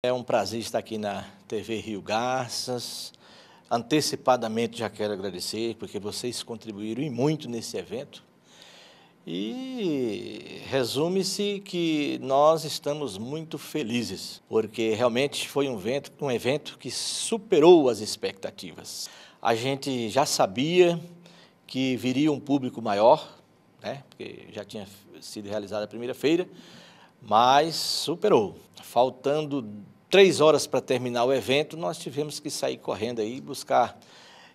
É um prazer estar aqui na TV Rio Garças. Antecipadamente já quero agradecer, porque vocês contribuíram e muito nesse evento. E resume-se que nós estamos muito felizes, porque realmente foi um evento, um evento que superou as expectativas. A gente já sabia que viria um público maior, né? porque já tinha sido realizada a primeira feira, mas superou. Faltando três horas para terminar o evento, nós tivemos que sair correndo aí e buscar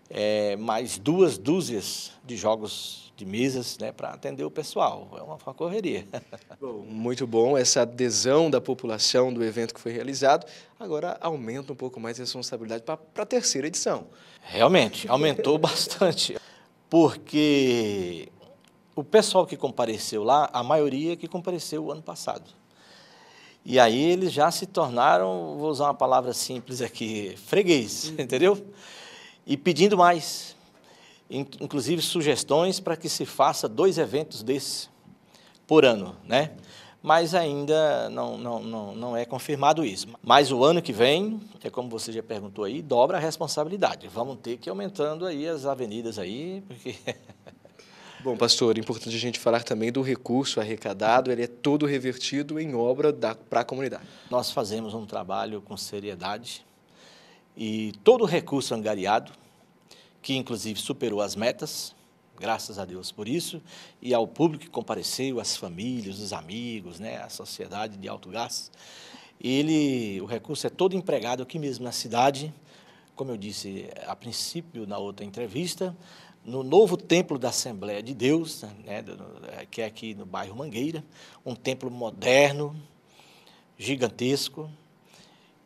é, mais duas dúzias de jogos de mesas né, para atender o pessoal. É uma, uma correria. Bom, muito bom essa adesão da população do evento que foi realizado. Agora aumenta um pouco mais a responsabilidade para a terceira edição. Realmente, aumentou bastante. Porque o pessoal que compareceu lá, a maioria que compareceu o ano passado. E aí eles já se tornaram, vou usar uma palavra simples aqui, freguês, uhum. entendeu? E pedindo mais, inclusive sugestões para que se faça dois eventos desses por ano, né? Mas ainda não, não, não, não é confirmado isso. Mas o ano que vem, é como você já perguntou aí, dobra a responsabilidade. Vamos ter que ir aumentando aí as avenidas aí, porque Bom, pastor, é importante a gente falar também do recurso arrecadado, ele é todo revertido em obra para a comunidade. Nós fazemos um trabalho com seriedade e todo o recurso angariado, que inclusive superou as metas, graças a Deus por isso, e ao público que compareceu, as famílias, os amigos, né, a sociedade de alto gasto, ele, o recurso é todo empregado aqui mesmo na cidade, como eu disse a princípio na outra entrevista, no novo templo da Assembleia de Deus, né, é, que é aqui no bairro Mangueira, um templo moderno, gigantesco,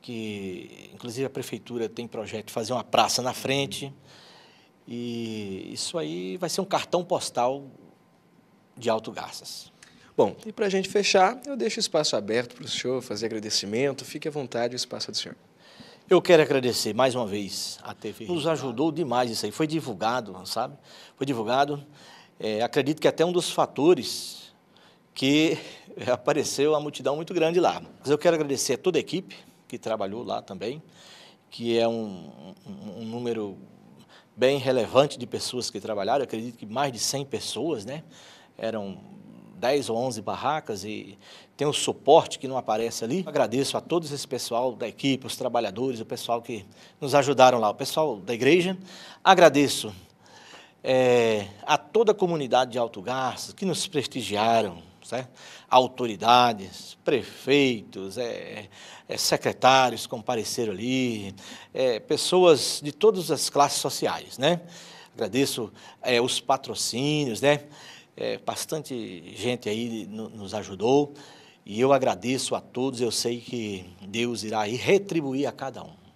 que inclusive a prefeitura tem projeto de fazer uma praça na frente. E isso aí vai ser um cartão postal de Alto Garças. Bom, e para a gente fechar, eu deixo o espaço aberto para o senhor fazer agradecimento. Fique à vontade, o espaço é do senhor. Eu quero agradecer mais uma vez a TV. Nos ajudou demais isso aí. Foi divulgado, sabe? Foi divulgado. É, acredito que até um dos fatores que apareceu a multidão muito grande lá. Mas eu quero agradecer a toda a equipe que trabalhou lá também, que é um, um, um número bem relevante de pessoas que trabalharam. Eu acredito que mais de 100 pessoas, né? Eram 10 ou 11 barracas e tem o suporte que não aparece ali. Agradeço a todos esse pessoal da equipe, os trabalhadores, o pessoal que nos ajudaram lá, o pessoal da igreja. Agradeço é, a toda a comunidade de Alto Garças que nos prestigiaram, certo? autoridades, prefeitos, é, é, secretários compareceram ali, é, pessoas de todas as classes sociais. Né? Agradeço é, os patrocínios, né? É, bastante gente aí nos ajudou e eu agradeço a todos. Eu sei que Deus irá retribuir a cada um.